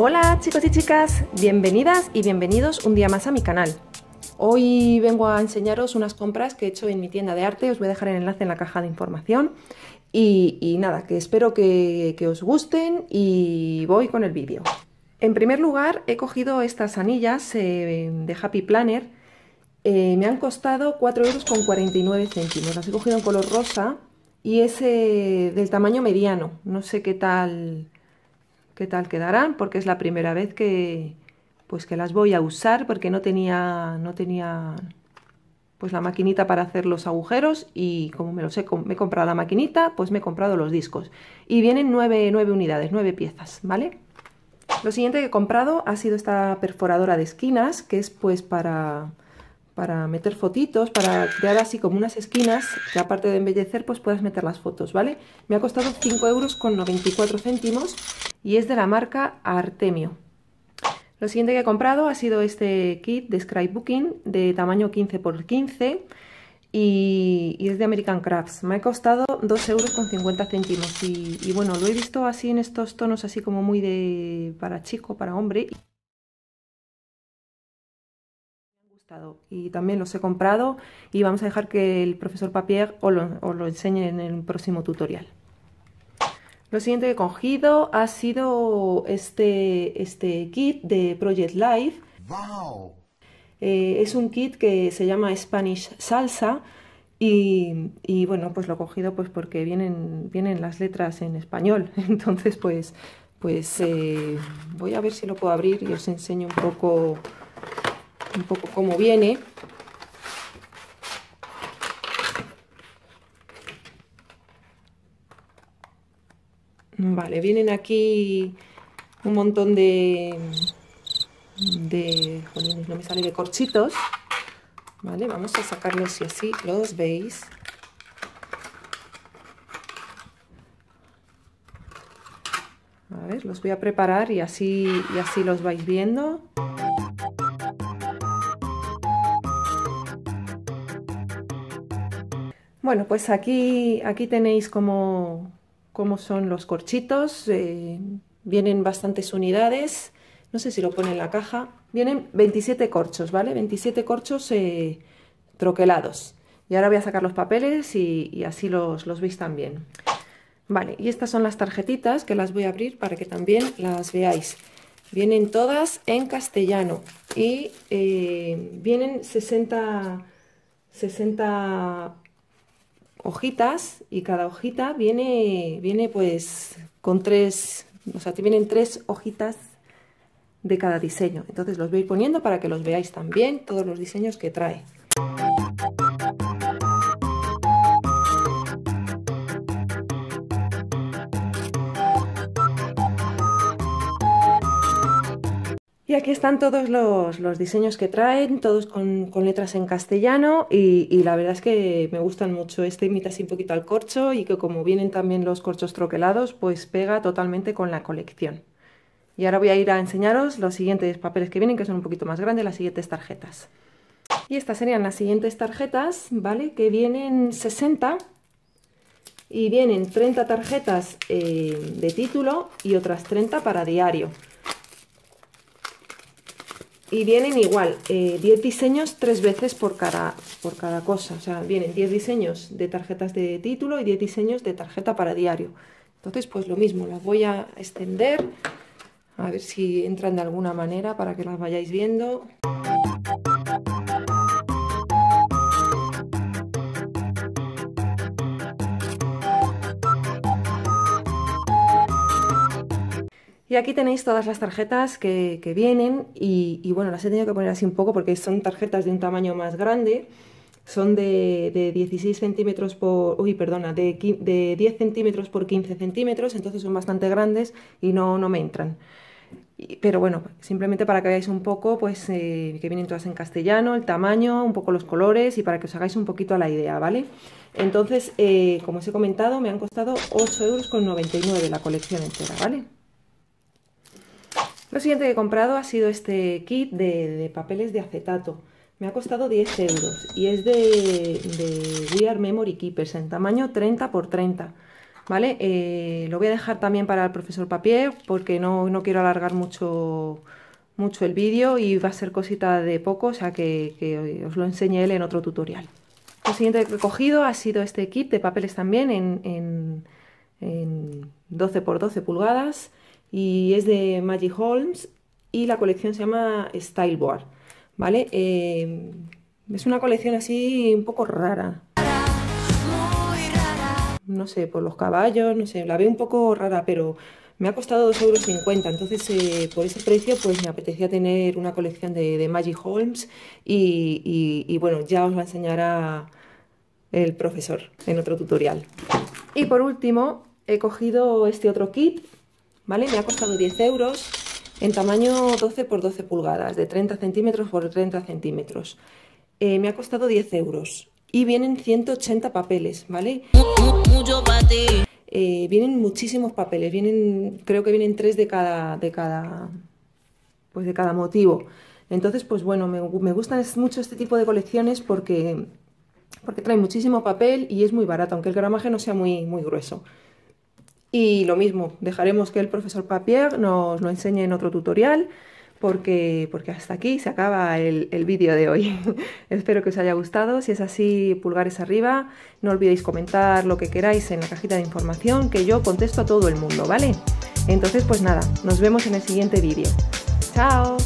Hola chicos y chicas, bienvenidas y bienvenidos un día más a mi canal. Hoy vengo a enseñaros unas compras que he hecho en mi tienda de arte, os voy a dejar el enlace en la caja de información y, nada, que espero que, os gusten y voy con el vídeo. En primer lugar he cogido estas anillas eh, de Happy Planner, eh, me han costado 4,49 euros, las he cogido en color rosa y es eh, del tamaño mediano, no sé qué tal qué tal quedarán, porque es la primera vez que pues que las voy a usar porque no tenía no tenía pues la maquinita para hacer los agujeros y como me lo he, me he comprado la maquinita, pues me he comprado los discos. Y vienen 9, unidades, 9 piezas, ¿vale? Lo siguiente que he comprado ha sido esta perforadora de esquinas, que es pues para, para meter fotitos, para crear así como unas esquinas, que aparte de embellecer, pues puedas meter las fotos, ¿vale? Me ha costado 5 euros con 94 céntimos y es de la marca Artemio. Lo siguiente que he comprado ha sido este kit de scrapbooking de tamaño 15x15 y, es de American Crafts. Me ha costado 2,50 euros y, y bueno, lo he visto así en estos tonos así como muy de para chico, para hombre. y también los he comprado y vamos a dejar que el profesor Papier os lo enseñe en el próximo tutorial. Lo siguiente que he cogido ha sido este, este kit de Project Life. Wow. Eh, es un kit que se llama Spanish Salsa y, bueno, pues lo he cogido pues porque vienen, vienen las letras en español. Entonces pues, pues eh, voy a ver si lo puedo abrir y os enseño un poco, un poco cómo viene. Vale, vienen aquí un montón de... de... no me sale de corchitos. Vale, vamos a sacarlos y así los veis. A ver, los voy a preparar y así, y así los vais viendo. Bueno, pues aquí, aquí tenéis como cómo son los corchitos. Eh, vienen bastantes unidades. No sé si lo pone en la caja. Vienen 27 corchos, ¿vale? 27 corchos eh, troquelados. Y ahora voy a sacar los papeles y, así los, veis también. Vale, y estas son las tarjetitas que las voy a abrir para que también las veáis. Vienen todas en castellano y eh, vienen 60, 60 hojitas y cada hojita viene, viene pues con tres, o sea, te vienen tres hojitas de cada diseño. Entonces los voy poniendo para que los veáis también, todos los diseños que trae. Y aquí están todos los, los diseños que traen, todos con, letras en castellano y, la verdad es que me gustan mucho. Este imita así un poquito al corcho y que como vienen también los corchos troquelados, pues pega totalmente con la colección. Y ahora voy a ir a enseñaros los siguientes papeles que vienen, que son un poquito más grandes, las siguientes tarjetas. Y estas serían las siguientes tarjetas, ¿vale? Que vienen 60 y vienen 30 tarjetas eh, de título y otras 30 para diario y vienen igual, 10 eh, diseños tres veces por cada, por cada cosa. O sea, vienen 10 diseños de tarjetas de título y 10 diseños de tarjeta para diario. Entonces, pues lo mismo, las voy a extender, a ver si entran de alguna manera para que las vayáis viendo. Y aquí tenéis todas las tarjetas que, vienen y, bueno, las he tenido que poner así un poco porque son tarjetas de un tamaño más grande. Son de, 16 centímetros por... Uy, perdona, de, 10 centímetros por 15 centímetros, entonces son bastante grandes y no, no me entran. pero bueno, simplemente para que veáis un poco, pues eh, que vienen todas en castellano, el tamaño, un poco los colores y para que os hagáis un poquito a la idea, ¿vale? Entonces, eh, como os he comentado, me han costado 8,99 euros la colección entera, ¿vale? Lo siguiente que he comprado ha sido este kit de, papeles de acetato. Me ha costado 10 euros y es de, de We Are Memory Keepers en tamaño 30x30. ¿Vale? Eh, lo voy a dejar también para el profesor Papier porque no, quiero alargar mucho, mucho el vídeo y va a ser cosita de poco, o sea que, os lo enseñé él en otro tutorial. Lo siguiente que he cogido ha sido este kit de papeles también en, en 12x12 pulgadas y es de Magic Holmes y la colección se llama Styleboard, ¿vale? Eh, es una colección así un poco rara. No sé, por los caballos, no sé, la veo un poco rara, pero me ha costado 2,50€, entonces eh, por ese precio pues me apetecía tener una colección de, Magic Holmes y, y, bueno, ya os la enseñará el profesor en otro tutorial. Y por último he cogido este otro kit ¿vale? Me ha costado 10 euros en tamaño 12 por 12 pulgadas, de 30 centímetros por 30 centímetros. Eh, me ha costado 10 euros y vienen 180 papeles, ¿vale? Eh, vienen muchísimos papeles, vienen, creo que vienen tres de cada, de cada, pues de cada motivo. Entonces, pues bueno, me, me gustan mucho este tipo de colecciones porque, porque trae muchísimo papel y es muy barato, aunque el gramaje no sea muy, muy grueso. Y lo mismo, dejaremos que el profesor Papier nos lo enseñe en otro tutorial, porque, porque hasta aquí se acaba el, el vídeo de hoy. Espero que os haya gustado, si es así, pulgares arriba. No olvidéis comentar lo que queráis en la cajita de información, que yo contesto a todo el mundo, ¿vale? Entonces, pues nada, nos vemos en el siguiente vídeo. ¡Chao!